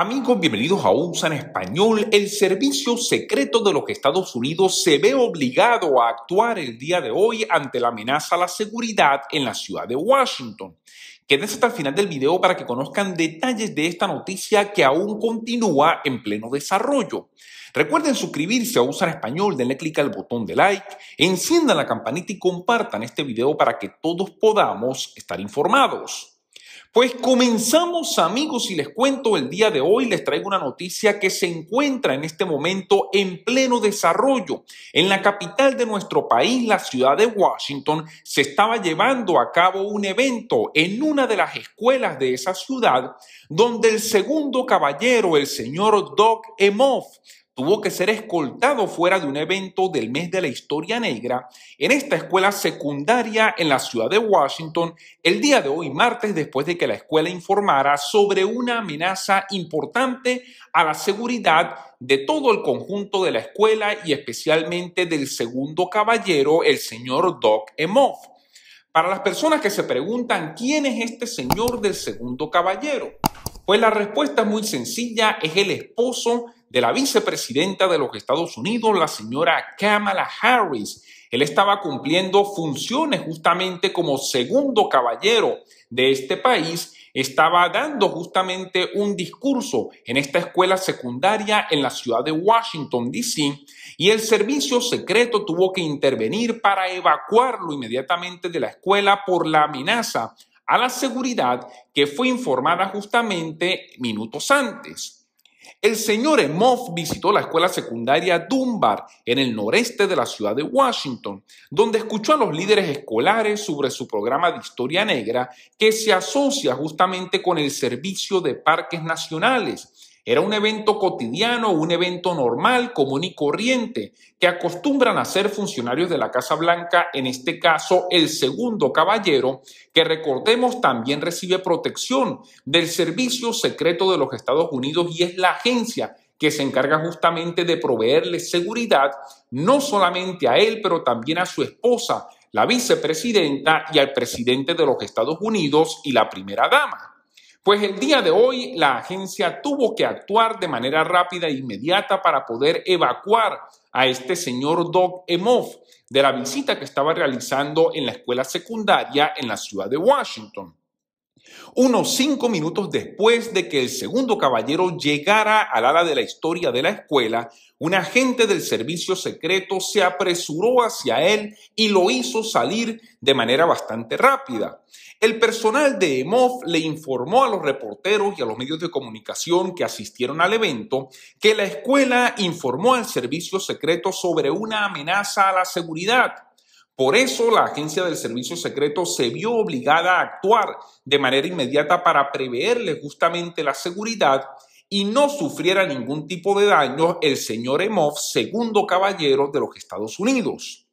Amigos, bienvenidos a USA en español. El servicio secreto de los Estados Unidos se ve obligado a actuar el día de hoy ante la amenaza a la seguridad en la ciudad de Washington. Quédense hasta el final del video para que conozcan detalles de esta noticia que aún continúa en pleno desarrollo. Recuerden suscribirse a USA en Español, denle clic al botón de like, enciendan la campanita y compartan este video para que todos podamos estar informados. Pues comenzamos amigos y les cuento el día de hoy, les traigo una noticia que se encuentra en este momento en pleno desarrollo. En la capital de nuestro país, la ciudad de Washington, se estaba llevando a cabo un evento en una de las escuelas de esa ciudad donde el segundo caballero, el señor Doc Emoff, tuvo que ser escoltado fuera de un evento del mes de la historia negra en esta escuela secundaria en la ciudad de Washington el día de hoy, martes, después de que la escuela informara sobre una amenaza importante a la seguridad de todo el conjunto de la escuela y especialmente del segundo caballero, el señor Doc Emoff. Para las personas que se preguntan quién es este señor del segundo caballero, pues la respuesta es muy sencilla, es el esposo de la vicepresidenta de los Estados Unidos, la señora Kamala Harris. Él estaba cumpliendo funciones justamente como segundo caballero de este país. Estaba dando justamente un discurso en esta escuela secundaria en la ciudad de Washington, D.C. Y el servicio secreto tuvo que intervenir para evacuarlo inmediatamente de la escuela por la amenaza a la seguridad que fue informada justamente minutos antes. El señor Emoff visitó la escuela secundaria Dunbar en el noreste de la ciudad de Washington, donde escuchó a los líderes escolares sobre su programa de historia negra que se asocia justamente con el servicio de parques nacionales era un evento cotidiano, un evento normal, común y corriente, que acostumbran a ser funcionarios de la Casa Blanca, en este caso el segundo caballero, que recordemos también recibe protección del Servicio Secreto de los Estados Unidos y es la agencia que se encarga justamente de proveerle seguridad, no solamente a él, pero también a su esposa, la vicepresidenta y al presidente de los Estados Unidos y la primera dama. Pues el día de hoy la agencia tuvo que actuar de manera rápida e inmediata para poder evacuar a este señor Doc Emoff de la visita que estaba realizando en la escuela secundaria en la ciudad de Washington. Unos cinco minutos después de que el segundo caballero llegara al ala de la historia de la escuela, un agente del servicio secreto se apresuró hacia él y lo hizo salir de manera bastante rápida. El personal de EMOF le informó a los reporteros y a los medios de comunicación que asistieron al evento que la escuela informó al servicio secreto sobre una amenaza a la seguridad por eso la agencia del servicio secreto se vio obligada a actuar de manera inmediata para preverle justamente la seguridad y no sufriera ningún tipo de daño el señor Emov, segundo caballero de los Estados Unidos.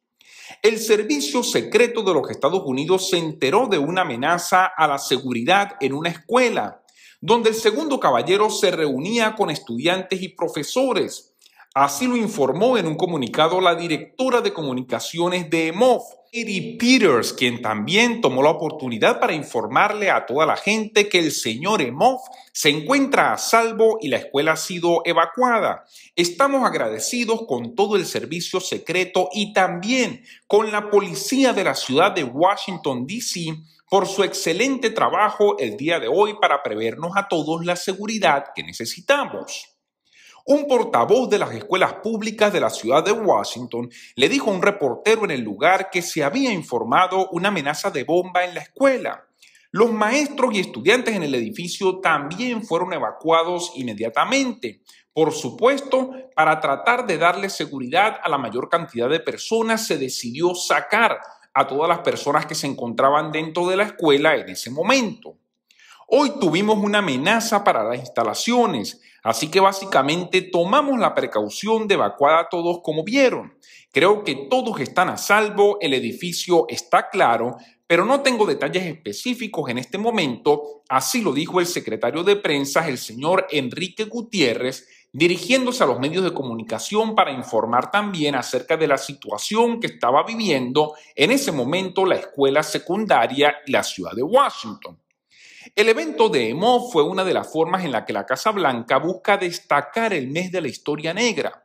El servicio secreto de los Estados Unidos se enteró de una amenaza a la seguridad en una escuela, donde el segundo caballero se reunía con estudiantes y profesores Así lo informó en un comunicado la directora de comunicaciones de EMOF, Eddie Peters, quien también tomó la oportunidad para informarle a toda la gente que el señor EMOF se encuentra a salvo y la escuela ha sido evacuada. Estamos agradecidos con todo el servicio secreto y también con la policía de la ciudad de Washington, D.C por su excelente trabajo el día de hoy para prevernos a todos la seguridad que necesitamos. Un portavoz de las escuelas públicas de la ciudad de Washington le dijo a un reportero en el lugar que se había informado una amenaza de bomba en la escuela. Los maestros y estudiantes en el edificio también fueron evacuados inmediatamente, por supuesto, para tratar de darle seguridad a la mayor cantidad de personas, se decidió sacar a todas las personas que se encontraban dentro de la escuela en ese momento. Hoy tuvimos una amenaza para las instalaciones, así que básicamente tomamos la precaución de evacuar a todos como vieron. Creo que todos están a salvo, el edificio está claro, pero no tengo detalles específicos en este momento, así lo dijo el secretario de prensa, el señor Enrique Gutiérrez, dirigiéndose a los medios de comunicación para informar también acerca de la situación que estaba viviendo en ese momento la escuela secundaria y la ciudad de Washington. El evento de Emo fue una de las formas en la que la Casa Blanca busca destacar el mes de la historia negra.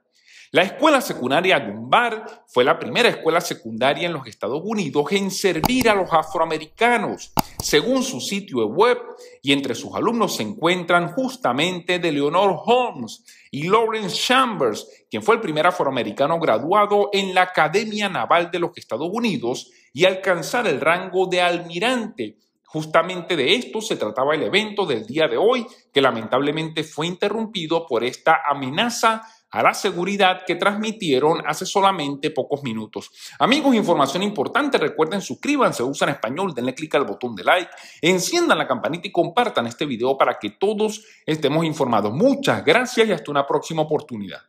La escuela secundaria Dunbar fue la primera escuela secundaria en los Estados Unidos en servir a los afroamericanos. Según su sitio web, y entre sus alumnos se encuentran justamente de Leonor Holmes y Lawrence Chambers, quien fue el primer afroamericano graduado en la Academia Naval de los Estados Unidos y alcanzar el rango de almirante Justamente de esto se trataba el evento del día de hoy, que lamentablemente fue interrumpido por esta amenaza a la seguridad que transmitieron hace solamente pocos minutos. Amigos, información importante, recuerden suscríbanse, usan español, denle clic al botón de like, enciendan la campanita y compartan este video para que todos estemos informados. Muchas gracias y hasta una próxima oportunidad.